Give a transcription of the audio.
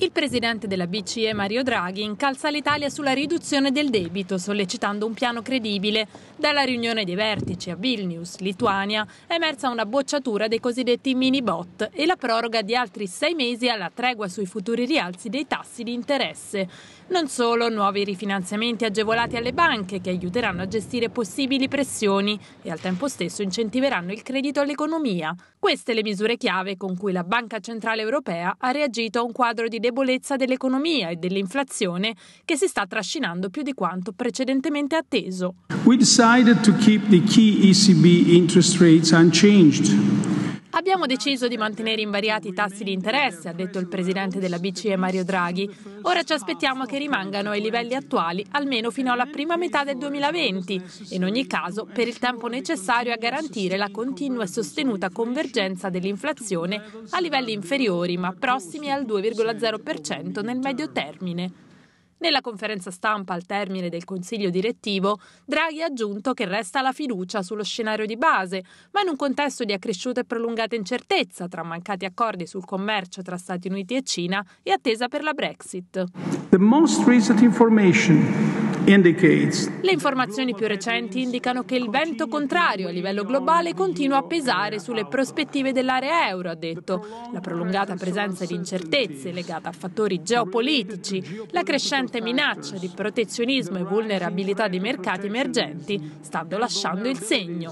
Il presidente della BCE Mario Draghi incalza l'Italia sulla riduzione del debito, sollecitando un piano credibile. Dalla riunione dei vertici a Vilnius, Lituania, è emersa una bocciatura dei cosiddetti mini bot e la proroga di altri sei mesi alla tregua sui futuri rialzi dei tassi di interesse. Non solo, nuovi rifinanziamenti agevolati alle banche che aiuteranno a gestire possibili pressioni e al tempo stesso incentiveranno il credito all'economia. Queste le misure chiave con cui la Banca Centrale Europea ha reagito a un quadro di debito debolezza dell'economia e dell'inflazione che si sta trascinando più di quanto precedentemente atteso. We decided to keep the key ECB interest rates unchanged Abbiamo deciso di mantenere invariati i tassi di interesse, ha detto il presidente della BCE Mario Draghi. Ora ci aspettiamo che rimangano ai livelli attuali almeno fino alla prima metà del 2020 in ogni caso per il tempo necessario a garantire la continua e sostenuta convergenza dell'inflazione a livelli inferiori ma prossimi al 2,0% nel medio termine. Nella conferenza stampa al termine del Consiglio direttivo, Draghi ha aggiunto che resta la fiducia sullo scenario di base, ma in un contesto di accresciuta e prolungata incertezza tra mancati accordi sul commercio tra Stati Uniti e Cina e attesa per la Brexit. The most recent information le informazioni più recenti indicano che il vento contrario a livello globale continua a pesare sulle prospettive dell'area euro, ha detto. La prolungata presenza di incertezze legata a fattori geopolitici, la crescente minaccia di protezionismo e vulnerabilità dei mercati emergenti stanno lasciando il segno.